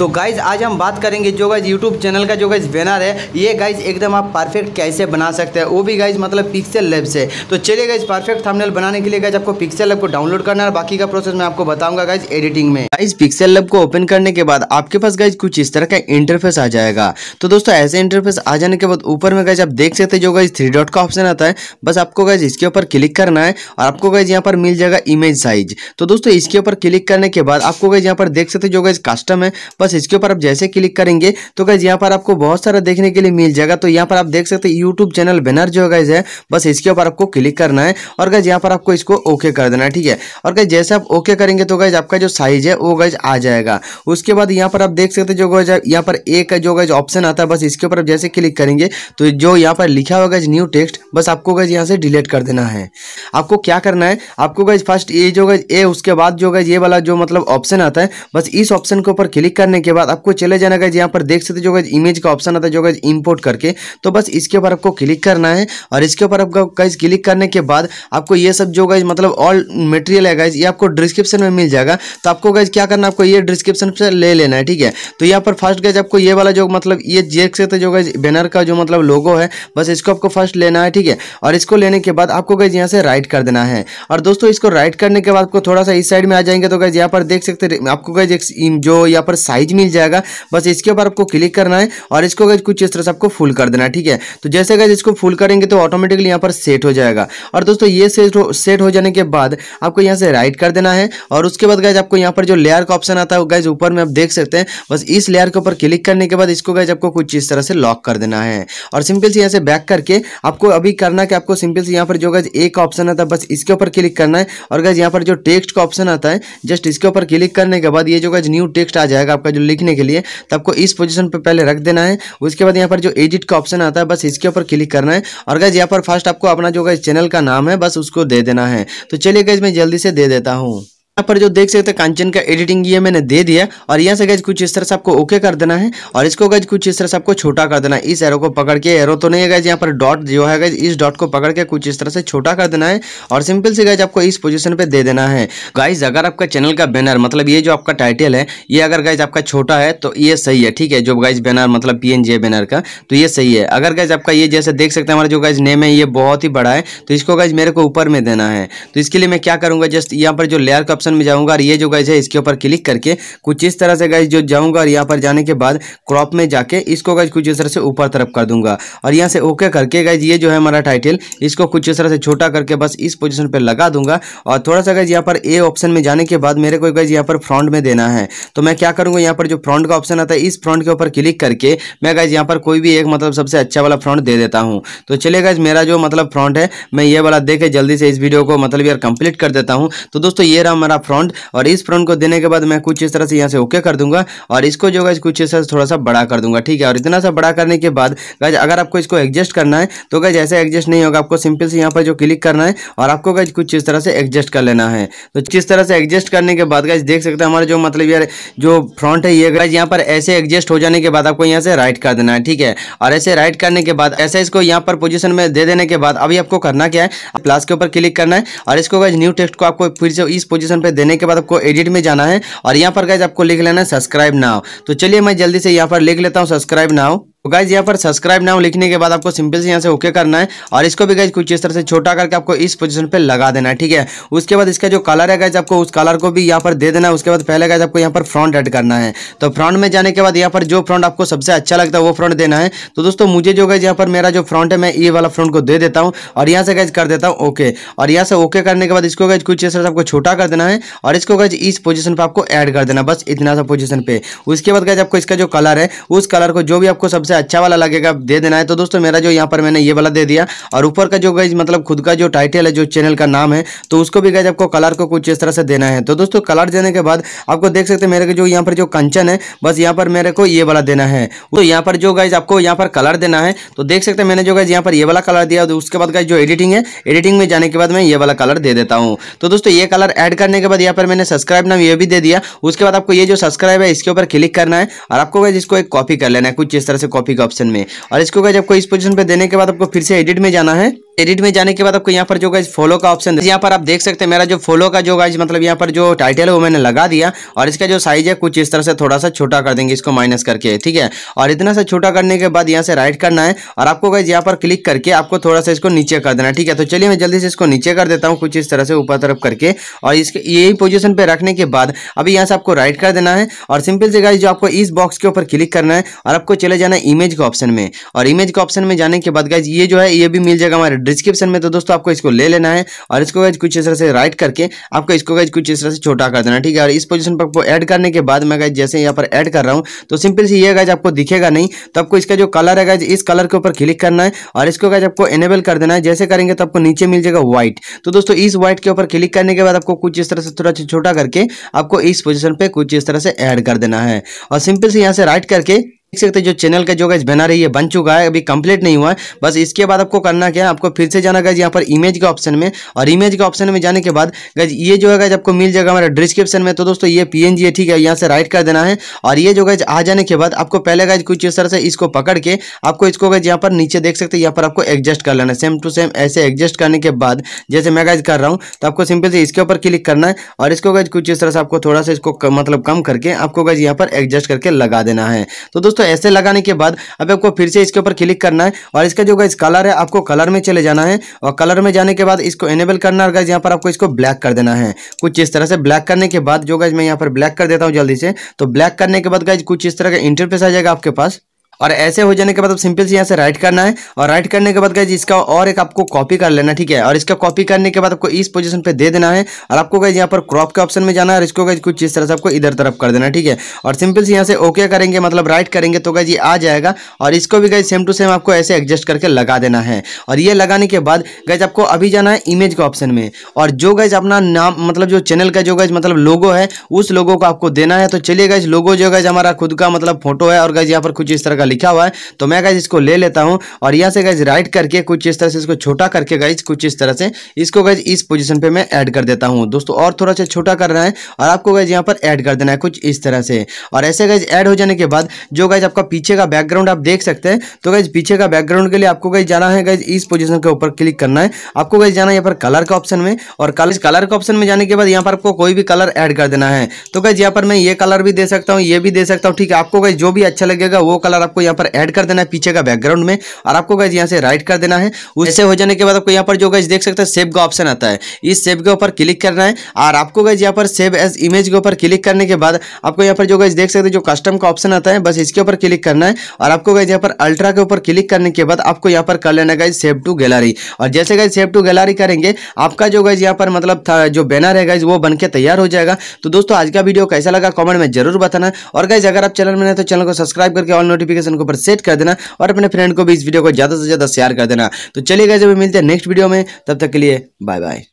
तो गाइज आज हम बात करेंगे जो गाइज यूट्यूब चैनल का जो गाइज बैनर है ये गाइज एकदम आप परफेक्ट कैसे बना सकते हैं वो भी गाइज मतलब पिक्सल लेब से तो चलिए गाइज परफेक्ट थंबनेल बनाने के लिए गाइज आपको पिक्सल लेब को डाउनलोड करना है बाकी का प्रोसेस मैं आपको बताऊंगा गाइज एडिटिंग में गाइज पिक्सल लेब को ओपन करने के बाद आपके पास गाइज कुछ इस तरह का इंटरफेस आ जाएगा तो दोस्तों ऐसे इंटरफेस आ जाने के बाद ऊपर में गाइज आप देख सकते हैं जो गाइज थ्री डॉट का ऑप्शन आता है बस आपको गाइज इसके ऊपर क्लिक करना है और आपको गाइज यहाँ पर मिल जाएगा इमेज साइज तो दोस्तों इसके ऊपर क्लिक करने के बाद आपको गाइज यहाँ पर देख सकते जो गाइज कस्टम है बस बस इसके ऊपर आप जैसे क्लिक करेंगे तो गाइज यहाँ पर आपको बहुत सारा देखने के लिए मिल जाएगा तो यहाँ पर आप देख सकते हैं यूट्यूब चैनल बैनर जो गाइज है बस इसके ऊपर आपको क्लिक करना है और गाइज यहाँ पर आपको इसको ओके कर देना है ठीक है और गाइज जैसे आप ओके करेंगे तो गाइज आपका जो साइज है वो गाइज आ जाएगा उसके बाद यहाँ पर आप देख सकते जो गाइज यहाँ पर एक जो गाइज ऑप्शन आता है बस इसके ऊपर आप जैसे क्लिक करेंगे तो जो यहाँ पर लिखा हुआ गाइज न्यू टेक्स्ट बस आपको गाइज यहाँ से डिलीट कर देना है आपको क्या करना है आपको गाइज फर्स्ट ये जो गाइज ए उसके बाद जो गाइज ये वाला जो मतलब ऑप्शन आता है बस इस ऑप्शन के ऊपर क्लिक करने करने के बाद आपको चले जाना गाइज यहाँ पर देख सकते जो गाइज इमेज का ऑप्शन आता है जो गाइज इम्पोर्ट करके तो बस इसके ऊपर आपको क्लिक करना है और इसके ऊपर आपका गाइज क्लिक करने के बाद आपको ये सब जो गाइज मतलब ऑल मटेरियल है गाइज ये आपको डिस्क्रिप्शन में मिल जाएगा तो आपको गाइज क्या करना आपको ये डिस्क्रिप्शन से ले लेना है ठीक है तो यहाँ पर फर्स्ट गाइज आपको ये वाला जो मतलब ये देख सकते जो गाइज बैनर का जो मतलब लोगो है बस इसको आपको फर्स्ट लेना है ठीक है और इसको लेने के बाद आपको गाइज यहाँ से राइट कर देना है और दोस्तों इसको राइट करने के बाद आपको थोड़ा सा इस साइड में आ जाएंगे तो गाइज यहाँ पर देख सकते आपको गाइज जो यहाँ पर साइज पेज मिल जाएगा बस इसके ऊपर आपको क्लिक करना है और इसको अगर कुछ इस तरह से आपको फुल कर देना ठीक है तो जैसे अगर इसको फुल करेंगे तो ऑटोमेटिकली यहाँ पर सेट हो जाएगा और दोस्तों ये सेट हो सेट हो जाने के बाद आपको यहाँ से राइट कर देना है और उसके बाद गैज आपको यहाँ पर जो लेयर का ऑप्शन आता है गैज ऊपर में आप देख सकते हैं बस इस लेयर के ऊपर क्लिक करने के बाद इसको गैज आपको कुछ इस तरह से लॉक कर देना है और सिंपल से यहाँ से बैक करके आपको अभी करना कि आपको सिंपल से यहाँ पर जो गैज एक ऑप्शन आता है बस इसके ऊपर क्लिक करना है और गैज यहाँ पर जो टेक्स्ट का ऑप्शन आता है जस्ट इसके ऊपर क्लिक करने के बाद ये जो गैज न्यू टेक्स्ट आ जाएगा आपका आपका जो लिखने के लिए तो आपको इस पोजीशन पर पहले रख देना है उसके बाद यहाँ पर जो एडिट का ऑप्शन आता है बस इसके ऊपर क्लिक करना है और गैज यहाँ पर फर्स्ट आपको अपना जो गैस चैनल का नाम है बस उसको दे देना है तो चलिए गैज मैं जल्दी से दे देता हूँ यहाँ पर जो देख सकते हैं कांचन का एडिटिंग ये मैंने दे दिया और यहाँ से गज कुछ इस तरह से आपको ओके कर देना है और इसको गज कुछ इस तरह से आपको छोटा कर देना है इस एरो को पकड़ के एरो तो नहीं है गज यहाँ पर डॉट जो है गज इस डॉट को पकड़ के कुछ इस तरह से छोटा कर देना है और सिंपल से गज आपको इस पोजिशन पर दे देना है गाइज अगर आपका चैनल का बैनर मतलब ये जो आपका टाइटल है ये अगर गाइज आपका छोटा है तो ये सही है ठीक है जो गाइज बैनर मतलब पी बैनर का तो ये सही है अगर गाइज आपका ये जैसे देख सकते हैं हमारा जो गाइज नेम है ये बहुत ही बड़ा है तो इसको गाइज मेरे को ऊपर में देना है तो इसके लिए मैं क्या करूँगा जस्ट यहाँ पर जो लेयर का ऑप्शन ऑप्शन में जाऊंगा और ये जो गाइज है इसके ऊपर क्लिक करके कुछ इस तरह से गाइज जो जाऊंगा और यहाँ पर जाने के बाद क्रॉप में जाके इसको गाइज कुछ इस तरह से ऊपर तरफ कर दूंगा और यहाँ से ओके करके गाइज ये जो है हमारा टाइटल इसको कुछ इस तरह से छोटा करके बस इस पोजिशन पर लगा दूंगा और थोड़ा सा गाइज यहाँ पर ए ऑप्शन में जाने के बाद मेरे को गाइज यहाँ पर फ्रंट में देना है तो मैं क्या करूँगा यहाँ पर जो फ्रंट का ऑप्शन आता है इस फ्रंट के ऊपर क्लिक करके मैं गाइज यहाँ पर कोई भी एक मतलब सबसे अच्छा वाला फ्रंट दे देता हूँ तो चले गाइज मेरा जो मतलब फ्रंट है मैं ये वाला देखे जल्दी से इस वीडियो को मतलब यार कंप्लीट कर देता हूँ तो दोस्तों ये रहा हमारा हमारा फ्रंट और इस फ्रंट को देने के बाद मैं कुछ इस तरह से यहाँ से ओके कर दूंगा और इसको जो गाइज कुछ इस तरह से थोड़ा सा बड़ा कर दूंगा ठीक है और इतना सा बड़ा करने के बाद गाइज अगर आपको इसको एडजस्ट करना है तो गाइज ऐसे एडजस्ट नहीं होगा आपको सिंपल से यहाँ पर जो क्लिक करना है और आपको गाइज कुछ इस तरह से एडजस्ट कर लेना है तो जिस तरह से एडजस्ट करने के बाद गाइज देख सकते हैं हमारे जो मतलब यार जो फ्रंट है ये गाइज यहाँ पर ऐसे एडजस्ट हो जाने के बाद आपको यहाँ से राइट कर देना है ठीक है और ऐसे राइट करने के बाद ऐसे इसको यहाँ पर पोजिशन में दे देने के बाद अभी आपको करना क्या है प्लस के ऊपर क्लिक करना है और इसको गाइज न्यू टेक्स्ट को आपको फिर से इस पोजिशन ऑप्शन पर देने के बाद आपको एडिट में जाना है और यहाँ पर गाइज आपको लिख लेना है सब्सक्राइब नाव तो चलिए मैं जल्दी से यहाँ पर लिख लेता हूँ सब्सक्राइब नाव तो गाइज यहाँ पर सब्सक्राइब नाउ लिखने के बाद आपको सिंपल से यहाँ से ओके करना है और इसको भी गाइज कुछ इस तरह से छोटा करके आपको इस पोजीशन पे लगा देना है ठीक है उसके बाद इसका जो कलर है गाइज आपको उस कलर को भी यहाँ पर दे देना है उसके बाद पहले गाइज आपको यहाँ पर फ्रंट ऐड करना है तो फ्रंट में जाने के बाद यहाँ पर जो फ्रंट आपको सबसे अच्छा लगता है वो फ्रंट देना है तो दोस्तों मुझे जो गाइज यहाँ पर मेरा जो फ्रंट है मैं ये वाला फ्रंट को दे देता हूँ और यहाँ से गाइज कर देता हूँ ओके और यहाँ से ओके करने के बाद इसको गाइज कुछ इस तरह से आपको छोटा कर देना है और इसको गाइज इस पोजिशन पर आपको ऐड कर देना बस इतना सा पोजिशन पे उसके बाद गाइज आपको इसका जो कलर है उस कलर को जो भी आपको सबसे से अच्छा, अच्छा वाला लगेगा दे देना है तो दोस्तों मेरा जो यहाँ पर मैंने ये वाला दे दिया और ऊपर का जो गाइज मतलब खुद का जो टाइटल है जो चैनल का नाम है तो उसको भी गाइज आपको कलर को कुछ इस तरह से देना है तो दोस्तों कलर देने के बाद आपको देख सकते हैं मेरे को जो यहाँ पर जो कंचन है बस यहाँ पर मेरे को ये वाला देना है तो यहाँ पर जो गाइज आपको यहाँ पर कलर देना है तो देख सकते हैं मैंने जो गाइज यहाँ पर ये वाला कलर दिया तो उसके बाद गाइज जो एडिटिंग है एडिटिंग में जाने के बाद मैं ये वाला कलर दे देता हूँ तो दोस्तों ये कलर ऐड करने के बाद यहाँ पर मैंने सब्सक्राइब नाम ये भी दे दिया उसके बाद आपको ये जो सब्सक्राइब है इसके ऊपर क्लिक करना है और आपको गाइज इसको एक कॉपी कर लेना है कुछ इस तरह से कॉपी के ऑप्शन में और इसको जब आपको इस पोजीशन पे देने के बाद आपको फिर से एडिट में जाना है एडिट में जाने के बाद आपको यहाँ पर जो गाइज फॉलो का ऑप्शन यहाँ पर आप देख सकते हैं मेरा जो फॉलो का जो गाइज मतलब यहाँ पर जो टाइटल है वो मैंने लगा दिया और इसका जो साइज है कुछ इस तरह से थोड़ा सा छोटा कर देंगे इसको माइनस करके ठीक है और इतना सा छोटा करने के बाद यहाँ से राइट करना है और आपको गाइज यहाँ पर क्लिक करके आपको थोड़ा सा इसको नीचे कर देना है ठीक है तो चलिए मैं जल्दी से इसको नीचे कर देता हूँ कुछ इस तरह से ऊपर तरफ करके और इसके यही पोजिशन पर रखने के बाद अभी यहाँ से आपको राइट कर देना है और सिंपल से गाइज जो आपको इस बॉक्स के ऊपर क्लिक करना है और आपको चले जाना है इमेज के ऑप्शन में और इमेज के ऑप्शन में जाने के बाद गाइज ये जो है ये भी मिल जाएगा हमारे डिस्क्रिप्शन में तो दोस्तों आपको इसको ले लेना है और इसको गाइज कुछ इस तरह से राइट करके आपको इसको गाइज कुछ इस तरह से छोटा कर देना ठीक है और इस पोजीशन पर आपको ऐड करने के बाद मैं गाइज जैसे यहाँ पर ऐड कर रहा हूँ तो सिंपल से ये गाइज आपको दिखेगा नहीं तो आपको इसका जो कलर है गाइज इस कलर के ऊपर क्लिक करना है और इसको गाइज आपको एनेबल कर देना है जैसे करेंगे तो आपको नीचे मिल जाएगा व्हाइट तो दोस्तों इस व्हाइट के ऊपर क्लिक करने के बाद आपको कुछ इस तरह से थोड़ा छोटा करके आपको इस पोजिशन पर कुछ इस तरह से ऐड कर देना है और सिंपल से यहाँ से राइट करके देख सकते हैं जो चैनल का जो बना रही है बन चुका है अभी कंप्लीट नहीं हुआ है बस इसके बाद आपको करना क्या है आपको फिर से जाना गैस यहाँ पर इमेज के ऑप्शन में और इमेज के ऑप्शन में जाने के बाद गैस ये जो है गैस आपको मिल जाएगा हमारा डिस्क्रिप्शन में तो दोस्तों ये पीएनजी है ठीक है यहाँ से राइट कर देना है और ये जो गैस आ जाने के बाद आपको पहले गाइज कुछ इस तरह से इसको पकड़ के आपको इसको गैस यहाँ पर नीचे देख सकते हैं यहाँ पर आपको एडजस्ट कर लेना है सेम टू सेम ऐसे एडजस्ट करने के बाद जैसे मैं गैज कर रहा हूँ तो आपको सिंपल से इसके ऊपर क्लिक करना है और इसको गैज कुछ इस तरह से आपको थोड़ा सा इसको मतलब कम करके आपको गैज यहाँ पर एडजस्ट करके लगा देना है तो दोस्तों दोस्तों ऐसे लगाने के बाद अब आपको फिर से इसके ऊपर क्लिक करना है और इसका जो गाइस कलर है आपको कलर में चले जाना है और कलर में जाने के बाद इसको एनेबल करना है यहाँ पर आपको इसको ब्लैक कर देना है कुछ इस तरह से ब्लैक करने के बाद जो गाइज मैं यहाँ पर ब्लैक कर देता हूँ जल्दी से तो ब्लैक करने के बाद गाइज कुछ इस तरह का इंटरफेस आ जाएगा आपके पास और ऐसे हो जाने के बाद अब सिंपल से यहाँ से राइट करना है और राइट करने के बाद गाइज इसका और एक आपको कॉपी कर लेना ठीक है और इसका कॉपी करने के बाद आपको इस पोजिशन पर दे देना है और आपको गाइज यहाँ पर क्रॉप के ऑप्शन में जाना है और इसको गाइज कुछ इस तरह से आपको इधर तरफ कर देना ठीक है और सिंपल से यहाँ से ओके करेंगे मतलब राइट करेंगे तो कहे ये आ जाएगा और इसको भी गाइज सेम टू सेम आपको ऐसे एडजस्ट करके लगा देना है और ये लगाने के बाद गए आपको अभी जाना है इमेज के ऑप्शन में और जो गए अपना नाम मतलब जो चैनल का जो गए मतलब लोगो है उस लोगो को आपको देना है तो चलिए गए लोगो जो गए हमारा खुद का मतलब फोटो है और गए यहाँ पर कुछ इस तरह का लिखा हुआ है तो मैं गाइज इसको ले लेता हूँ और यहाँ से गाइज राइट करके कुछ इस तरह से इसको छोटा करके गाइज कुछ इस तरह से इसको गाइज इस पोजिशन पर मैं ऐड कर देता हूँ दोस्तों और थोड़ा सा छोटा करना है और आपको गाइज यहाँ पर ऐड कर देना है कुछ इस तरह से और ऐसे गाइज ऐड हो जाने के बाद जो गाइज आपका पीछे का बैकग्राउंड आप देख सकते हैं तो गाइज पीछे का बैकग्राउंड के लिए आपको गाइज जाना है गाइज इस पोजिशन के ऊपर क्लिक करना है आपको गाइज जाना है यहाँ पर कलर का ऑप्शन में और कलर कलर के ऑप्शन में जाने के बाद यहाँ पर आपको कोई भी कलर ऐड कर देना है तो गाइज यहाँ पर मैं ये कलर भी दे सकता हूँ ये भी दे सकता हूँ ठीक है आपको गाइज जो भी अच्छा लगेगा वो कलर आपको आपको यहाँ पर ऐड कर देना है पीछे का बैकग्राउंड में और आपको गैज यहाँ से राइट कर देना है उससे हो जाने के बाद आपको यहाँ पर जो गैज देख सकते हैं सेव का ऑप्शन आता है इस सेव के ऊपर क्लिक करना है और आपको गैज यहाँ पर सेव एज इमेज के ऊपर क्लिक करने के बाद आपको यहाँ पर जो गैज देख सकते हैं जो कस्टम का ऑप्शन आता है बस इसके ऊपर क्लिक करना है और आपको गैज यहाँ पर अल्ट्रा के ऊपर क्लिक करने के बाद आपको यहाँ पर कर लेना गाइज सेव टू गैलरी और जैसे गाइज सेव टू गैलरी करेंगे आपका जो गाइज यहाँ पर मतलब जो बैनर है गाइज वो बन के तैयार हो जाएगा तो दोस्तों आज का वीडियो कैसा लगा कॉमेंट में जरूर बताना और गाइज अगर आप चैनल में तो चैनल को सब्सक्राइब करके ऑल नोटिफिकेशन नोटिफिकेशन के ऊपर सेट कर देना और अपने फ्रेंड को भी इस वीडियो को ज़्यादा से ज़्यादा शेयर कर देना तो चलिए गए जब मिलते हैं नेक्स्ट वीडियो में तब तक के लिए बाय बाय